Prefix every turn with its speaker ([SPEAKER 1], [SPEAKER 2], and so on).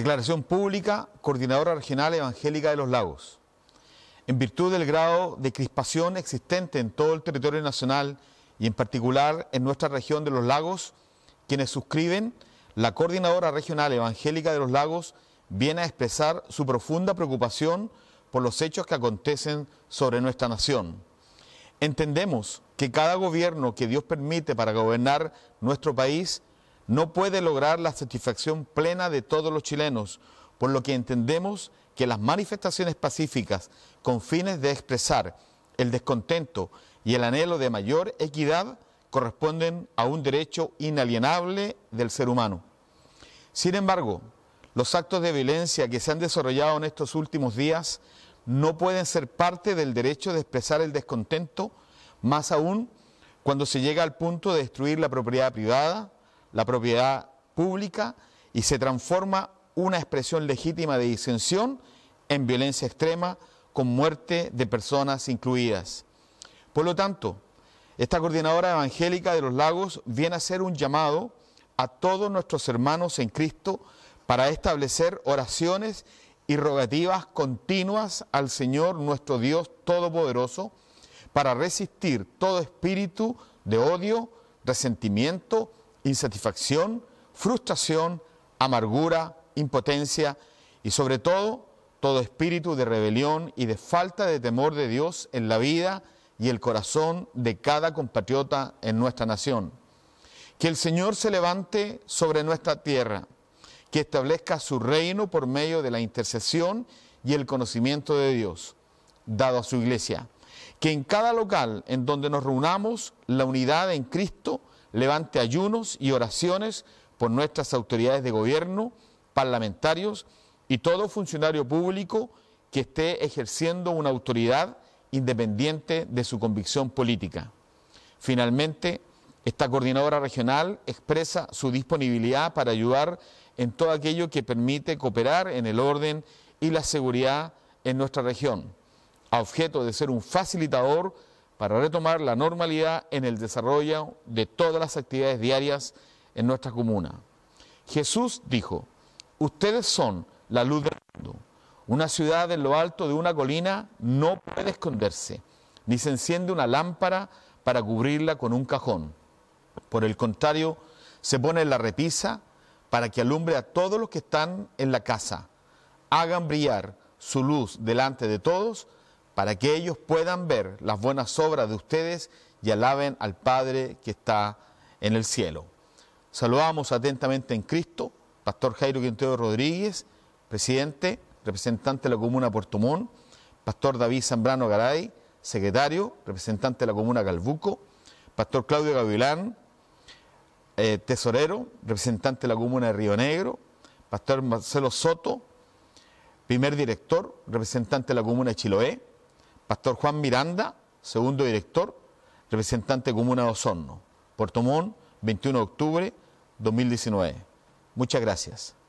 [SPEAKER 1] Declaración pública, coordinadora regional evangélica de los lagos. En virtud del grado de crispación existente en todo el territorio nacional y en particular en nuestra región de los lagos, quienes suscriben la coordinadora regional evangélica de los lagos viene a expresar su profunda preocupación por los hechos que acontecen sobre nuestra nación. Entendemos que cada gobierno que Dios permite para gobernar nuestro país no puede lograr la satisfacción plena de todos los chilenos, por lo que entendemos que las manifestaciones pacíficas con fines de expresar el descontento y el anhelo de mayor equidad corresponden a un derecho inalienable del ser humano. Sin embargo, los actos de violencia que se han desarrollado en estos últimos días no pueden ser parte del derecho de expresar el descontento, más aún cuando se llega al punto de destruir la propiedad privada, la propiedad pública y se transforma una expresión legítima de disensión en violencia extrema con muerte de personas incluidas. Por lo tanto, esta coordinadora evangélica de los lagos viene a hacer un llamado a todos nuestros hermanos en Cristo para establecer oraciones y rogativas continuas al Señor nuestro Dios Todopoderoso para resistir todo espíritu de odio, resentimiento insatisfacción, frustración, amargura, impotencia y sobre todo todo espíritu de rebelión y de falta de temor de Dios en la vida y el corazón de cada compatriota en nuestra nación. Que el Señor se levante sobre nuestra tierra, que establezca su reino por medio de la intercesión y el conocimiento de Dios, dado a su iglesia. Que en cada local en donde nos reunamos, la unidad en Cristo levante ayunos y oraciones por nuestras autoridades de gobierno, parlamentarios y todo funcionario público que esté ejerciendo una autoridad independiente de su convicción política. Finalmente, esta coordinadora regional expresa su disponibilidad para ayudar en todo aquello que permite cooperar en el orden y la seguridad en nuestra región, a objeto de ser un facilitador para retomar la normalidad en el desarrollo de todas las actividades diarias en nuestra comuna. Jesús dijo, ustedes son la luz del mundo. Una ciudad en lo alto de una colina no puede esconderse, ni se enciende una lámpara para cubrirla con un cajón. Por el contrario, se pone en la repisa para que alumbre a todos los que están en la casa. Hagan brillar su luz delante de todos para que ellos puedan ver las buenas obras de ustedes y alaben al Padre que está en el cielo. Saludamos atentamente en Cristo, Pastor Jairo Quintero Rodríguez, presidente, representante de la Comuna Puerto Montt, Pastor David Zambrano Garay, secretario, representante de la Comuna Calbuco, Pastor Claudio Gavilán, eh, tesorero, representante de la Comuna de Río Negro, Pastor Marcelo Soto, primer director, representante de la Comuna de Chiloé, Pastor Juan Miranda, segundo director, representante comuna de Osorno, Puerto Montt, 21 de octubre 2019. Muchas gracias.